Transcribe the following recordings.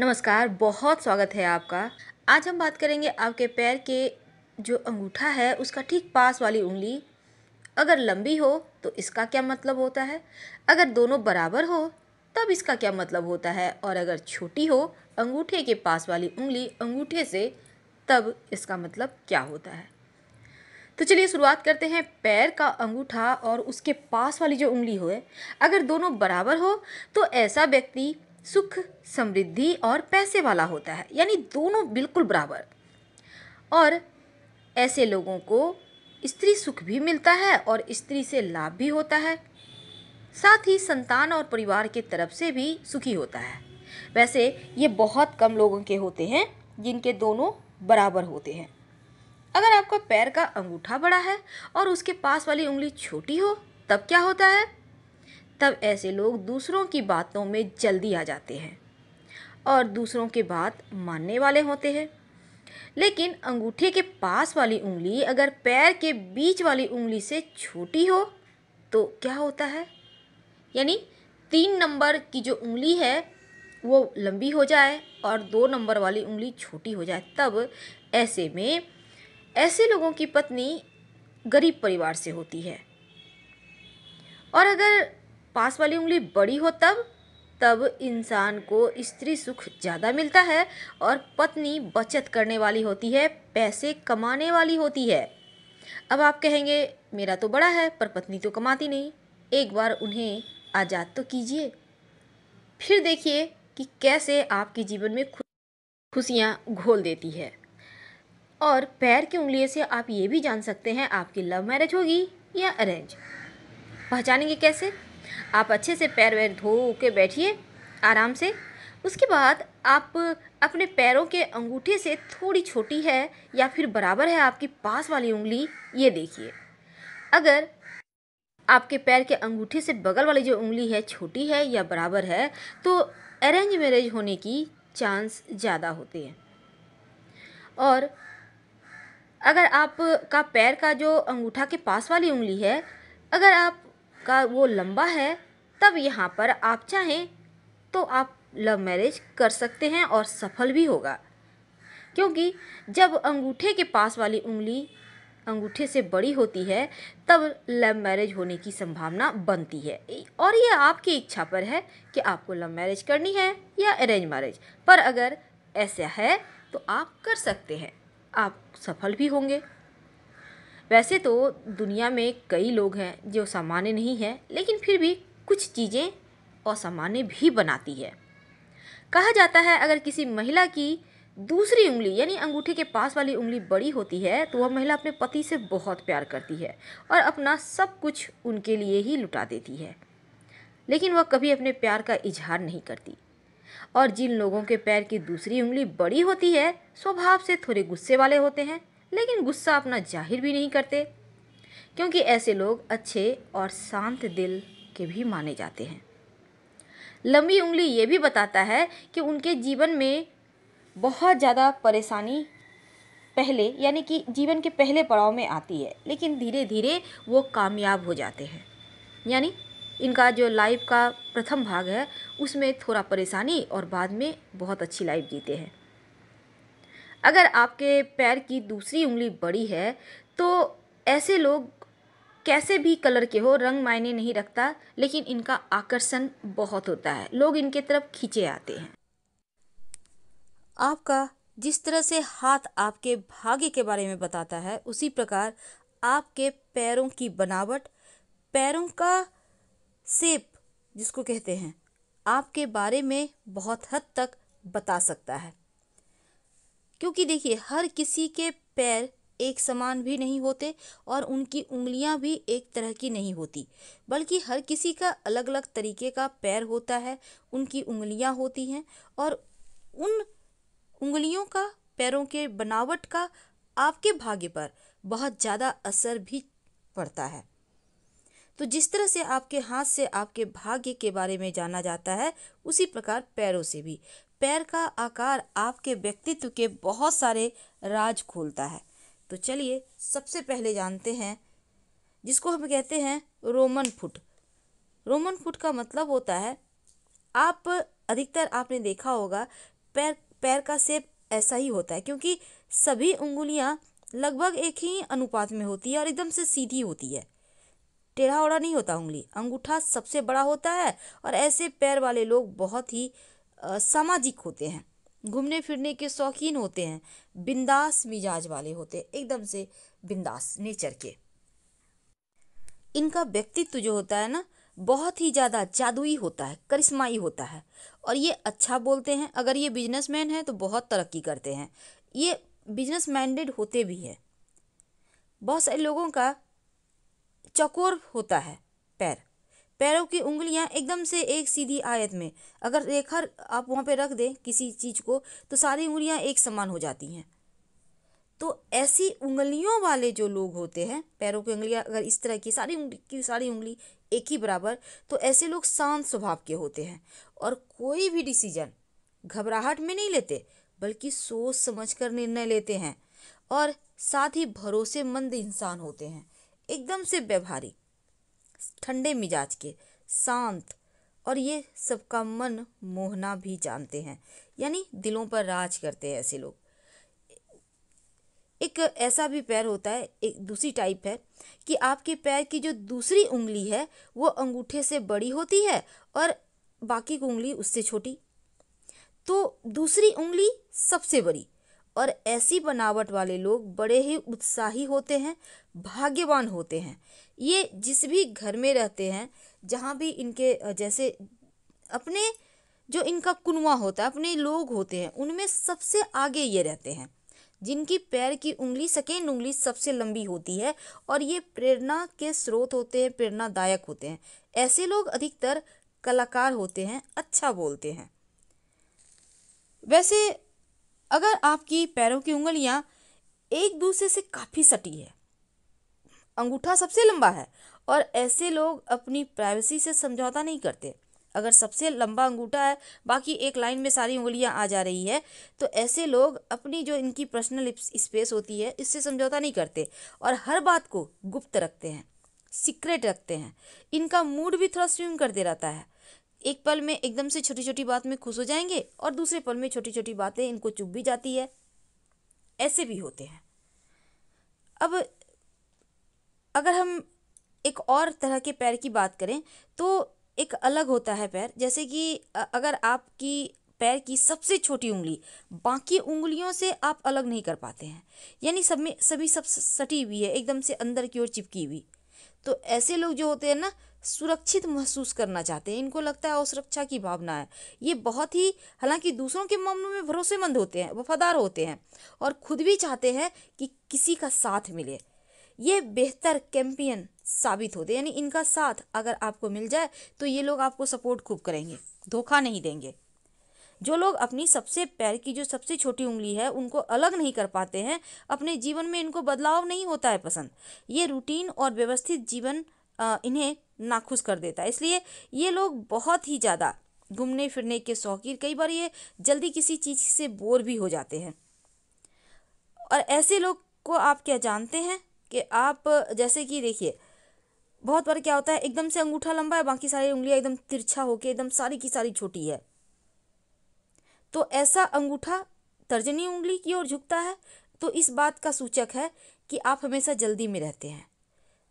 नमस्कार बहुत स्वागत है आपका आज हम बात करेंगे आपके पैर के जो अंगूठा है उसका ठीक पास वाली उंगली अगर लंबी हो तो इसका क्या मतलब होता है अगर दोनों बराबर हो तब इसका क्या मतलब होता है और अगर छोटी हो अंगूठे के पास वाली उंगली अंगूठे से तब इसका मतलब क्या होता है तो चलिए शुरुआत करते हैं पैर का अंगूठा और उसके पास वाली जो उंगली हो अगर दोनों बराबर हो तो ऐसा व्यक्ति सुख समृद्धि और पैसे वाला होता है यानी दोनों बिल्कुल बराबर और ऐसे लोगों को स्त्री सुख भी मिलता है और स्त्री से लाभ भी होता है साथ ही संतान और परिवार की तरफ से भी सुखी होता है वैसे ये बहुत कम लोगों के होते हैं जिनके दोनों बराबर होते हैं अगर आपका पैर का अंगूठा बड़ा है और उसके पास वाली उंगली छोटी हो तब क्या होता है तब ऐसे लोग दूसरों की बातों में जल्दी आ जाते हैं और दूसरों के बात मानने वाले होते हैं लेकिन अंगूठे के पास वाली उंगली अगर पैर के बीच वाली उंगली से छोटी हो तो क्या होता है यानी तीन नंबर की जो उंगली है वो लंबी हो जाए और दो नंबर वाली उंगली छोटी हो जाए तब ऐसे में ऐसे लोगों की पत्नी गरीब परिवार से होती है और अगर पास वाली उंगली बड़ी हो तब तब इंसान को स्त्री सुख ज़्यादा मिलता है और पत्नी बचत करने वाली होती है पैसे कमाने वाली होती है अब आप कहेंगे मेरा तो बड़ा है पर पत्नी तो कमाती नहीं एक बार उन्हें आज़ाद तो कीजिए फिर देखिए कि कैसे आपके जीवन में खुशियाँ घोल देती है और पैर की उंगली से आप ये भी जान सकते हैं आपकी लव मैरिज होगी या अरेंज पहचानेंगे कैसे आप अच्छे से पैर वैर धो के बैठिए आराम से उसके बाद आप अपने पैरों के अंगूठे से थोड़ी छोटी है या फिर बराबर है आपकी पास वाली उंगली ये देखिए अगर आपके पैर के अंगूठे से बगल वाली जो उंगली है छोटी है या बराबर है तो अरेंज मैरिज होने की चांस ज़्यादा होते हैं और अगर आप का पैर का जो अंगूठा के पास वाली उंगली है अगर आप का वो लंबा है तब यहाँ पर आप चाहें तो आप लव मैरिज कर सकते हैं और सफल भी होगा क्योंकि जब अंगूठे के पास वाली उंगली अंगूठे से बड़ी होती है तब लव मैरिज होने की संभावना बनती है और ये आपकी इच्छा पर है कि आपको लव मैरिज करनी है या अरेंज मैरिज पर अगर ऐसा है तो आप कर सकते हैं आप सफल भी होंगे वैसे तो दुनिया में कई लोग हैं जो सामान्य नहीं हैं लेकिन फिर भी कुछ चीज़ें असामान्य भी बनाती है कहा जाता है अगर किसी महिला की दूसरी उंगली यानी अंगूठे के पास वाली उंगली बड़ी होती है तो वह महिला अपने पति से बहुत प्यार करती है और अपना सब कुछ उनके लिए ही लुटा देती है लेकिन वह कभी अपने प्यार का इजहार नहीं करती और जिन लोगों के पैर की दूसरी उंगली बड़ी होती है स्वभाव से थोड़े गुस्से वाले होते हैं लेकिन गुस्सा अपना जाहिर भी नहीं करते क्योंकि ऐसे लोग अच्छे और शांत दिल के भी माने जाते हैं लंबी उंगली ये भी बताता है कि उनके जीवन में बहुत ज़्यादा परेशानी पहले यानी कि जीवन के पहले पड़ाव में आती है लेकिन धीरे धीरे वो कामयाब हो जाते हैं यानी इनका जो लाइफ का प्रथम भाग है उसमें थोड़ा परेशानी और बाद में बहुत अच्छी लाइफ जीते हैं अगर आपके पैर की दूसरी उंगली बड़ी है तो ऐसे लोग कैसे भी कलर के हो रंग मायने नहीं रखता लेकिन इनका आकर्षण बहुत होता है लोग इनके तरफ खींचे आते हैं आपका जिस तरह से हाथ आपके भाग्य के बारे में बताता है उसी प्रकार आपके पैरों की बनावट पैरों का सेप जिसको कहते हैं आपके बारे में बहुत हद तक बता सकता है क्योंकि देखिए हर किसी के पैर एक समान भी नहीं होते और उनकी उंगलियां भी एक तरह की नहीं होती बल्कि हर किसी का अलग अलग तरीके का पैर होता है उनकी उंगलियां होती हैं और उन उंगलियों का पैरों के बनावट का आपके भाग्य पर बहुत ज़्यादा असर भी पड़ता है तो जिस तरह से आपके हाथ से आपके भाग्य के बारे में जाना जाता है उसी प्रकार पैरों से भी पैर का आकार आपके व्यक्तित्व के बहुत सारे राज खोलता है तो चलिए सबसे पहले जानते हैं जिसको हम कहते हैं रोमन फुट रोमन फुट का मतलब होता है आप अधिकतर आपने देखा होगा पैर पैर का सेप ऐसा ही होता है क्योंकि सभी उंगलियाँ लगभग एक ही अनुपात में होती है और एकदम से सीधी होती है टेढ़ा ओढ़ा नहीं होता उंगली अंगूठा सबसे बड़ा होता है और ऐसे पैर वाले लोग बहुत ही सामाजिक होते हैं घूमने फिरने के शौकीन होते हैं बिंदास मिजाज वाले होते हैं एकदम से बिंदास नेचर के इनका व्यक्तित्व जो होता है ना बहुत ही ज़्यादा जादुई होता है करिश्माई होता है और ये अच्छा बोलते हैं अगर ये बिजनेसमैन है तो बहुत तरक्की करते हैं ये बिजनेस माइंडेड होते भी हैं बहुत सारे लोगों का चकोर होता है पैर पैरों की उंगलियां एकदम से एक सीधी आयत में अगर रेखा आप वहाँ पे रख दें किसी चीज़ को तो सारी उंगलियां एक समान हो जाती हैं तो ऐसी उंगलियों वाले जो लोग होते हैं पैरों की उंगलियां अगर इस तरह की सारी उंगली की सारी उंगली एक ही बराबर तो ऐसे लोग शांत स्वभाव के होते हैं और कोई भी डिसीजन घबराहट में नहीं लेते बल्कि सोच समझ कर निर्णय लेते हैं और साथ ही भरोसेमंद इंसान होते हैं एकदम से व्यवहारिक ठंडे मिजाज के शांत और ये सबका मन मोहना भी जानते हैं यानी दिलों पर राज करते हैं ऐसे लोग एक ऐसा भी पैर होता है एक दूसरी टाइप है कि आपके पैर की जो दूसरी उंगली है वो अंगूठे से बड़ी होती है और बाकी की उंगली उससे छोटी तो दूसरी उंगली सबसे बड़ी और ऐसी बनावट वाले लोग बड़े ही उत्साही होते हैं भाग्यवान होते हैं ये जिस भी घर में रहते हैं जहाँ भी इनके जैसे अपने जो इनका कुनवा होता है अपने लोग होते हैं उनमें सबसे आगे ये रहते हैं जिनकी पैर की उंगली सेकेंड उंगली सबसे लंबी होती है और ये प्रेरणा के स्रोत होते हैं प्रेरणादायक होते हैं ऐसे लोग अधिकतर कलाकार होते हैं अच्छा बोलते हैं वैसे अगर आपकी पैरों की उंगलियां एक दूसरे से काफ़ी सटी है अंगूठा सबसे लंबा है और ऐसे लोग अपनी प्राइवेसी से समझौता नहीं करते अगर सबसे लंबा अंगूठा है बाकी एक लाइन में सारी उंगलियां आ जा रही है तो ऐसे लोग अपनी जो इनकी पर्सनल स्पेस होती है इससे समझौता नहीं करते और हर बात को गुप्त रखते हैं सीक्रेट रखते हैं इनका मूड भी थोड़ा स्विंग करते रहता है एक पल में एकदम से छोटी छोटी बात में खुश हो जाएंगे और दूसरे पल में छोटी छोटी बातें इनको चुभ भी जाती है ऐसे भी होते हैं अब अगर हम एक और तरह के पैर की बात करें तो एक अलग होता है पैर जैसे कि अगर आपकी पैर की सबसे छोटी उंगली बाकी उंगलियों से आप अलग नहीं कर पाते हैं यानी सब में सभी सब सटी हुई है एकदम से अंदर की ओर चिपकी हुई तो ऐसे लोग जो होते हैं ना सुरक्षित महसूस करना चाहते हैं इनको लगता है असुरक्षा की भावना है ये बहुत ही हालांकि दूसरों के मामलों में भरोसेमंद होते हैं वफादार होते हैं और खुद भी चाहते हैं कि किसी का साथ मिले ये बेहतर कैंपियन साबित होते यानी इनका साथ अगर आपको मिल जाए तो ये लोग आपको सपोर्ट खूब करेंगे धोखा नहीं देंगे जो लोग अपनी सबसे पैर की जो सबसे छोटी उंगली है उनको अलग नहीं कर पाते हैं अपने जीवन में इनको बदलाव नहीं होता है पसंद ये रूटीन और व्यवस्थित जीवन इन्हें नाखुश कर देता है इसलिए ये लोग बहुत ही ज़्यादा घूमने फिरने के शौकीन कई बार ये जल्दी किसी चीज़ से बोर भी हो जाते हैं और ऐसे लोग को आप क्या जानते हैं कि आप जैसे कि देखिए बहुत बार क्या होता है एकदम से अंगूठा लंबा है बाकी सारी उंगलियां एकदम तिरछा होकर एकदम सारी की सारी छोटी है तो ऐसा अंगूठा तर्जनी उंगली की ओर झुकता है तो इस बात का सूचक है कि आप हमेशा जल्दी में रहते हैं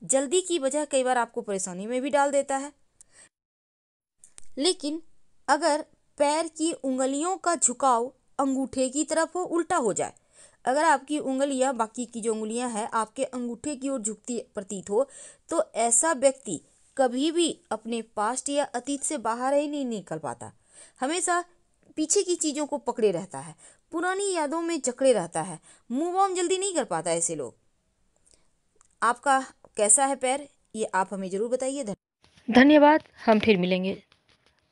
जल्दी की वजह कई बार आपको परेशानी में भी डाल देता है लेकिन अगर पैर की उंगलियों का झुकाव अंगूठे की तरफ हो उल्टा हो जाए अगर आपकी उंगलियां बाकी की जो उंगलियां हैं आपके अंगूठे की ओर झुकती प्रतीत हो तो ऐसा व्यक्ति कभी भी अपने पास्ट या अतीत से बाहर ही नहीं निकल पाता हमेशा पीछे की चीज़ों को पकड़े रहता है पुरानी यादों में जकड़े रहता है मूव ऑन जल्दी नहीं कर पाता ऐसे लोग आपका कैसा है पैर ये आप हमें ज़रूर बताइए धन्यवाद हम फिर मिलेंगे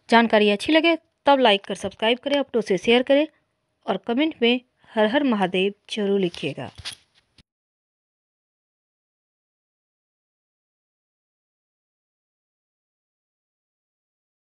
जानकारी अच्छी लगे तब लाइक कर सब्सक्राइब करें अपनों से शेयर करें और कमेंट में हर हर महादेव जरूर लिखिएगा